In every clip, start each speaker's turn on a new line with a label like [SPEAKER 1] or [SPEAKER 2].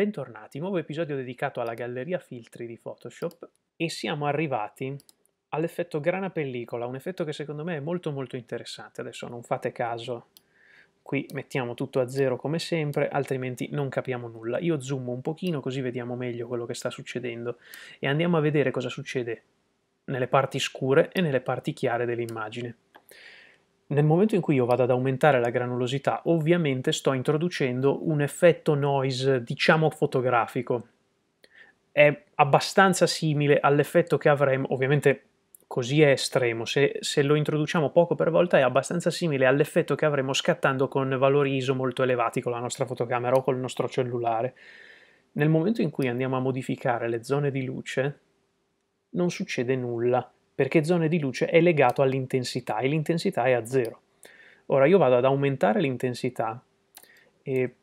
[SPEAKER 1] Bentornati, nuovo episodio dedicato alla galleria filtri di Photoshop e siamo arrivati all'effetto grana pellicola, un effetto che secondo me è molto molto interessante, adesso non fate caso, qui mettiamo tutto a zero come sempre, altrimenti non capiamo nulla. Io zoom un pochino così vediamo meglio quello che sta succedendo e andiamo a vedere cosa succede nelle parti scure e nelle parti chiare dell'immagine. Nel momento in cui io vado ad aumentare la granulosità, ovviamente sto introducendo un effetto noise, diciamo fotografico. È abbastanza simile all'effetto che avremmo, ovviamente così è estremo, se, se, lo introduciamo poco per volta è abbastanza simile all'effetto che avremo scattando con valori ISO molto elevati con la nostra fotocamera o col nostro cellulare. Nel momento in cui andiamo a modificare le zone di luce non succede nulla, perché zone di luce è legato all'intensità e l'intensità è a zero. Ora io vado ad aumentare l'intensità e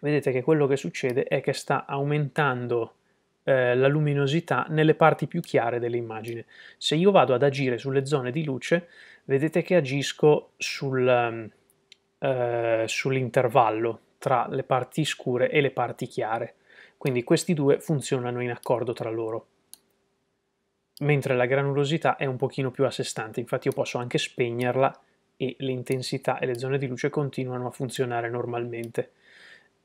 [SPEAKER 1] vedete che quello che succede è che sta aumentando eh, la luminosità nelle parti più chiare dell'immagine. Se io vado ad agire sulle zone di luce, vedete che agisco sul, eh, sull'intervallo tra le parti scure e le parti chiare. Quindi questi due funzionano in accordo tra loro mentre la granulosità è un pochino più a sé stante, infatti io posso anche spegnerla e l'intensità e le zone di luce continuano a funzionare normalmente.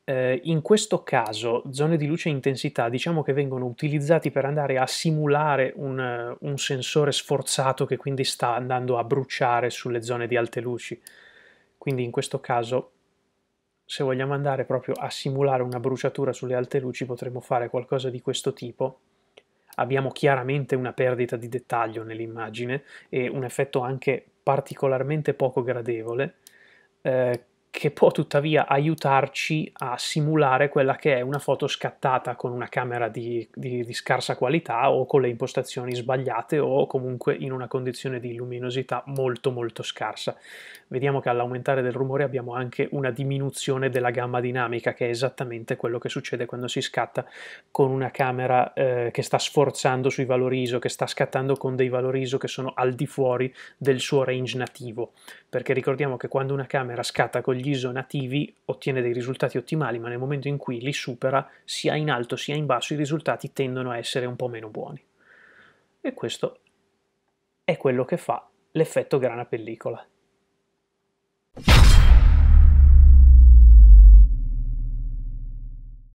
[SPEAKER 1] Eh, in questo caso zone di luce e intensità diciamo che vengono utilizzati per andare a simulare un, eh, un sensore sforzato che quindi sta andando a bruciare sulle zone di alte luci. Quindi in questo caso se vogliamo andare proprio a simulare una bruciatura sulle alte luci potremmo fare qualcosa di questo tipo abbiamo chiaramente una perdita di dettaglio nell'immagine e un effetto anche particolarmente poco gradevole eh, che può tuttavia aiutarci a simulare quella che è una foto scattata con una camera di, di, di, scarsa qualità o con le impostazioni sbagliate o comunque in una condizione di luminosità molto molto scarsa. Vediamo che all'aumentare del rumore abbiamo anche una diminuzione della gamma dinamica che è esattamente quello che succede quando si scatta con una camera eh, che sta sforzando sui valori ISO, che sta scattando con dei valori ISO che sono al di fuori del suo range nativo, perché ricordiamo che quando una camera scatta con gli ISO nativi ottiene dei risultati ottimali, ma nel momento in cui li supera, sia in alto sia in basso, i risultati tendono a essere un po' meno buoni. E questo è quello che fa l'effetto grana pellicola.